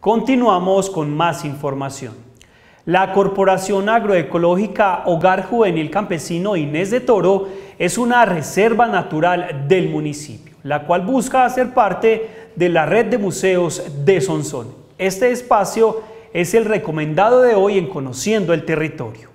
Continuamos con más información. La Corporación Agroecológica Hogar Juvenil Campesino Inés de Toro es una reserva natural del municipio, la cual busca hacer parte de la red de museos de Sonsón. Este espacio es el recomendado de hoy en Conociendo el Territorio.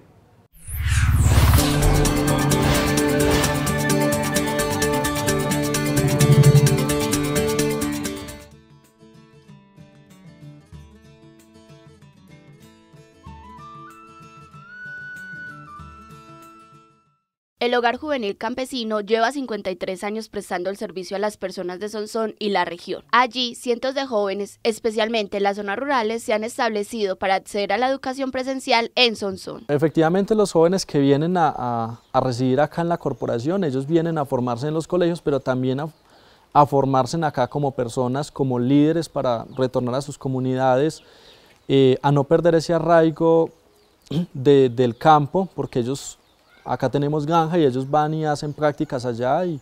El Hogar Juvenil Campesino lleva 53 años prestando el servicio a las personas de Sonsón y la región. Allí, cientos de jóvenes, especialmente en las zonas rurales, se han establecido para acceder a la educación presencial en Sonson. Efectivamente, los jóvenes que vienen a, a, residir acá en la corporación, ellos vienen a formarse en los colegios, pero también a, formarse acá como personas, como líderes para retornar a sus comunidades, eh, a no perder ese arraigo del campo, porque ellos acá tenemos granja y ellos van y hacen prácticas allá y,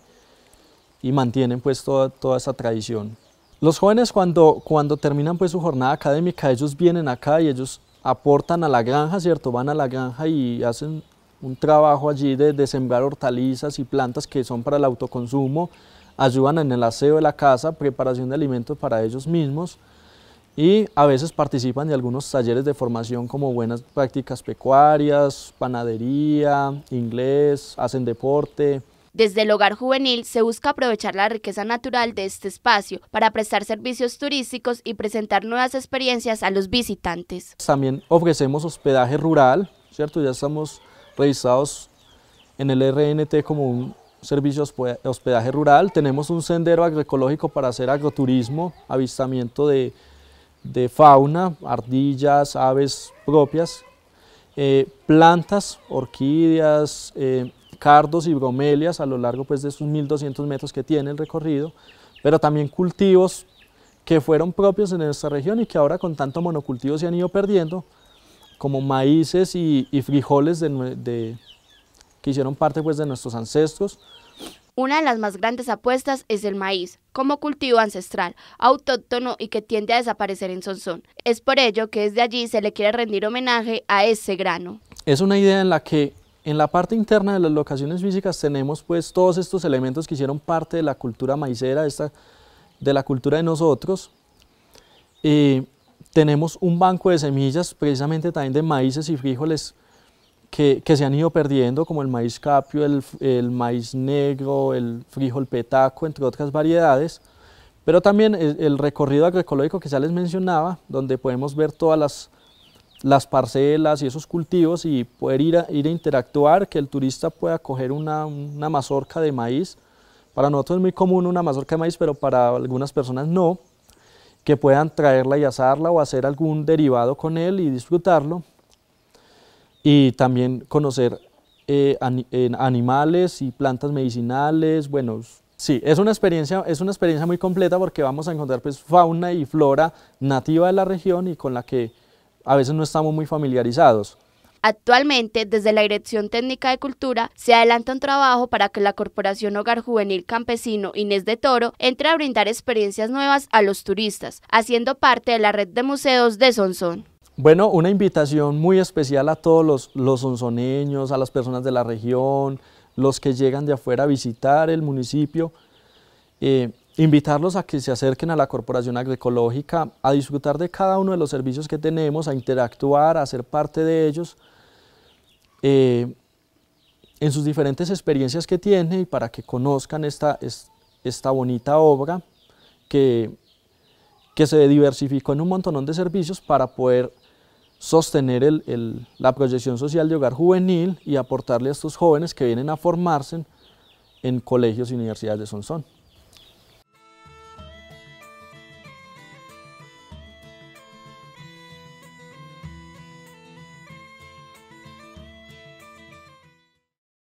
mantienen pues toda, toda esa tradición. Los jóvenes cuando, cuando terminan pues su jornada académica, ellos vienen acá y ellos aportan a la granja, ¿cierto? Van a la granja y hacen un trabajo allí de, de sembrar hortalizas y plantas que son para el autoconsumo, ayudan en el aseo de la casa, preparación de alimentos para ellos mismos, y a veces participan de algunos talleres de formación como buenas prácticas pecuarias, panadería, inglés, hacen deporte. Desde el hogar juvenil se busca aprovechar la riqueza natural de este espacio para prestar servicios turísticos y presentar nuevas experiencias a los visitantes. También ofrecemos hospedaje rural, ¿cierto? Ya estamos revisados en el RNT como un servicio hospedaje rural. Tenemos un sendero agroecológico para hacer agroturismo, avistamiento de de fauna, ardillas, aves propias, eh, plantas, orquídeas, eh, cardos y bromelias a lo largo pues, de esos 1200 metros que tiene el recorrido, pero también cultivos que fueron propios en esta región y que ahora con tanto monocultivo se han ido perdiendo, como maíces y, frijoles que hicieron parte pues, de nuestros ancestros, una de las más grandes apuestas es el maíz, como cultivo ancestral, autóctono y que tiende a desaparecer en Sonzón. Es por ello que desde allí se le quiere rendir homenaje a ese grano. Es una idea en la que en la parte interna de las locaciones físicas tenemos pues todos estos elementos que hicieron parte de la cultura maicera, de la cultura de nosotros. Eh, tenemos un banco de semillas precisamente también de maíces y frijoles que, se han ido perdiendo, como el maíz capio, el, maíz negro, el frijol petaco, entre otras variedades. Pero también el, recorrido agroecológico que ya les mencionaba, donde podemos ver todas las, parcelas y esos cultivos y poder ir ir interactuar, que el turista pueda coger una, una, mazorca de maíz. Para nosotros es muy común una mazorca de maíz, pero para algunas personas no, que puedan traerla y asarla o hacer algún derivado con él y disfrutarlo y también conocer eh, animales y plantas medicinales, bueno, sí, es una, experiencia, es una experiencia muy completa porque vamos a encontrar pues fauna y flora nativa de la región y con la que a veces no estamos muy familiarizados. Actualmente, desde la Dirección Técnica de Cultura, se adelanta un trabajo para que la Corporación Hogar Juvenil Campesino Inés de Toro entre a brindar experiencias nuevas a los turistas, haciendo parte de la red de museos de Sonsón. Bueno, una invitación muy especial a todos los, los onzoneños, a las personas de la región, los que llegan de afuera a visitar el municipio. Eh, invitarlos a que se acerquen a la Corporación Agroecológica, a disfrutar de cada uno de los servicios que tenemos, a interactuar, a ser parte de ellos, eh, en sus diferentes experiencias que tiene y para que conozcan esta, esta bonita obra que, que se diversificó en un montón de servicios para poder sostener la proyección social de hogar juvenil y aportarle a estos jóvenes que vienen a formarse en colegios y universidades de Sonsón.